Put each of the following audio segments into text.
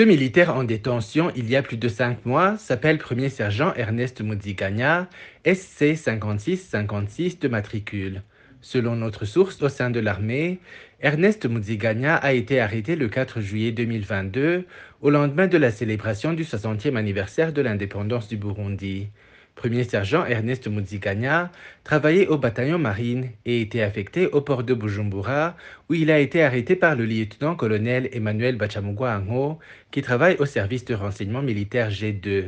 Ce militaire en détention il y a plus de cinq mois s'appelle premier sergent Ernest Muzigagna, SC 5656 de matricule. Selon notre source au sein de l'armée, Ernest Muzigagna a été arrêté le 4 juillet 2022, au lendemain de la célébration du 60e anniversaire de l'indépendance du Burundi. Premier sergent Ernest Muzikanya travaillait au bataillon marine et était affecté au port de Bujumbura où il a été arrêté par le lieutenant-colonel Emmanuel Bachamugwa Ango qui travaille au service de renseignement militaire G2.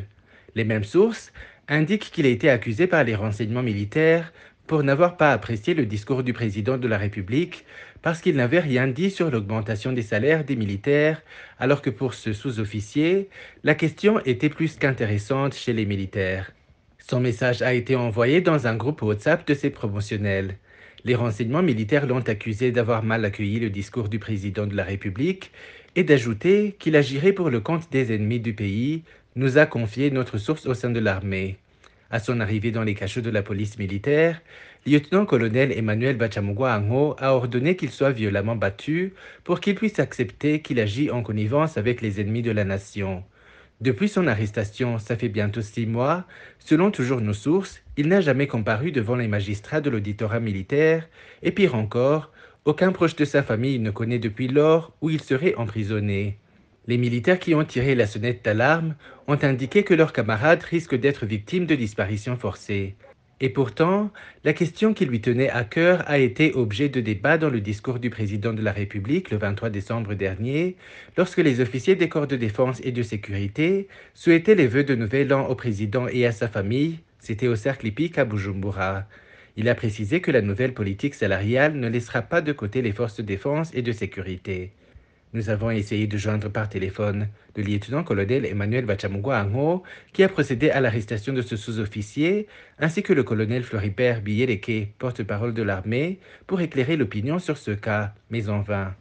Les mêmes sources indiquent qu'il a été accusé par les renseignements militaires pour n'avoir pas apprécié le discours du président de la République parce qu'il n'avait rien dit sur l'augmentation des salaires des militaires, alors que pour ce sous-officier, la question était plus qu'intéressante chez les militaires. Son message a été envoyé dans un groupe WhatsApp de ses promotionnels. Les renseignements militaires l'ont accusé d'avoir mal accueilli le discours du président de la République et d'ajouter qu'il agirait pour le compte des ennemis du pays, nous a confié notre source au sein de l'armée. À son arrivée dans les cachots de la police militaire, lieutenant-colonel Emmanuel Bachamugwa Ango a ordonné qu'il soit violemment battu pour qu'il puisse accepter qu'il agit en connivence avec les ennemis de la nation. Depuis son arrestation, ça fait bientôt six mois, selon toujours nos sources, il n'a jamais comparu devant les magistrats de l'auditorat militaire, et pire encore, aucun proche de sa famille ne connaît depuis lors où il serait emprisonné. Les militaires qui ont tiré la sonnette d'alarme ont indiqué que leurs camarades risquent d'être victimes de disparitions forcées. Et pourtant, la question qui lui tenait à cœur a été objet de débat dans le discours du président de la République le 23 décembre dernier, lorsque les officiers des corps de défense et de sécurité souhaitaient les vœux de nouvel an au président et à sa famille, c'était au cercle hippique à Bujumbura. Il a précisé que la nouvelle politique salariale ne laissera pas de côté les forces de défense et de sécurité. Nous avons essayé de joindre par téléphone le lieutenant-colonel Emmanuel Vachamugo-Ango, qui a procédé à l'arrestation de ce sous-officier, ainsi que le colonel billet Biyeleke, porte-parole de l'armée, pour éclairer l'opinion sur ce cas, mais en vain.